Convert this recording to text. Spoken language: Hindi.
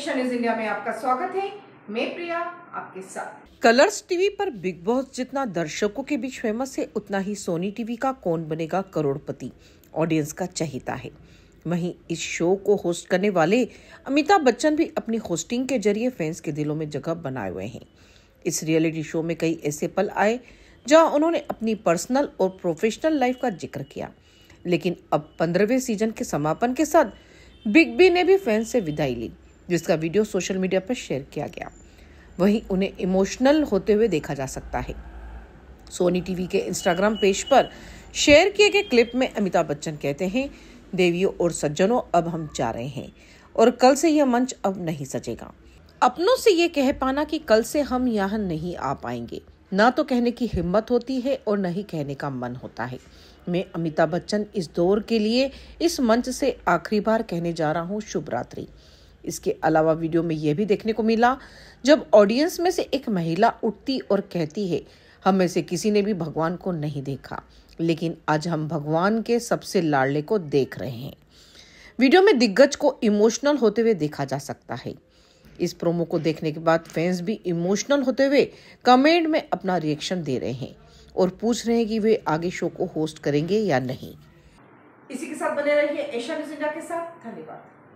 नेशन इज इंडिया में आपका स्वागत है मैं प्रिया आपके साथ कलर्स टीवी पर बिग बॉस जितना दर्शकों के बीच फेमस है उतना ही सोनी टीवी का कौन बनेगा करोड़पति ऑडियंस का चहिता है वहीं इस शो को होस्ट करने वाले अमिताभ बच्चन भी अपनी होस्टिंग के जरिए फैंस के दिलों में जगह बनाए हुए हैं इस रियलिटी शो में कई ऐसे पल आए जहां उन्होंने अपनी पर्सनल और प्रोफेशनल लाइफ का जिक्र किया लेकिन अब पंद्रहवें सीजन के समापन के साथ बिग बी ने भी फैंस से विदाई ली जिसका वीडियो सोशल मीडिया पर शेयर किया गया वहीं उन्हें इमोशनल होते हुए देखा जा सकता है सोनी टीवी के इंस्टाग्राम पेज पर शेयर किए गए क्लिप में अमिताभ बच्चन कहते हैं देवियों और सज्जनों अब हम जा रहे हैं और कल से यह मंच अब नहीं सजेगा अपनों से ये कह पाना कि कल से हम यहाँ नहीं आ पाएंगे ना तो कहने की हिम्मत होती है और न ही कहने का मन होता है मैं अमिताभ बच्चन इस दौर के लिए इस मंच से आखिरी बार कहने जा रहा हूँ शुभ रात्रि इसके अलावा वीडियो में यह भी देखने को मिला जब ऑडियंस में से एक महिला उठती और कहती है हम में से किसी ने भी भगवान को नहीं देखा लेकिन आज हम भगवान के सबसे लाडले को देख रहे हैं वीडियो में दिग्गज को इमोशनल होते हुए देखा जा सकता है इस प्रोमो को देखने के बाद फैंस भी इमोशनल होते हुए कमेंट में अपना रिएक्शन दे रहे हैं और पूछ रहे हैं कि वे आगे शो को होस्ट करेंगे या नहीं इसी के साथ बने रहिए एशिया न्यूज इंडिया के साथ धन्यवाद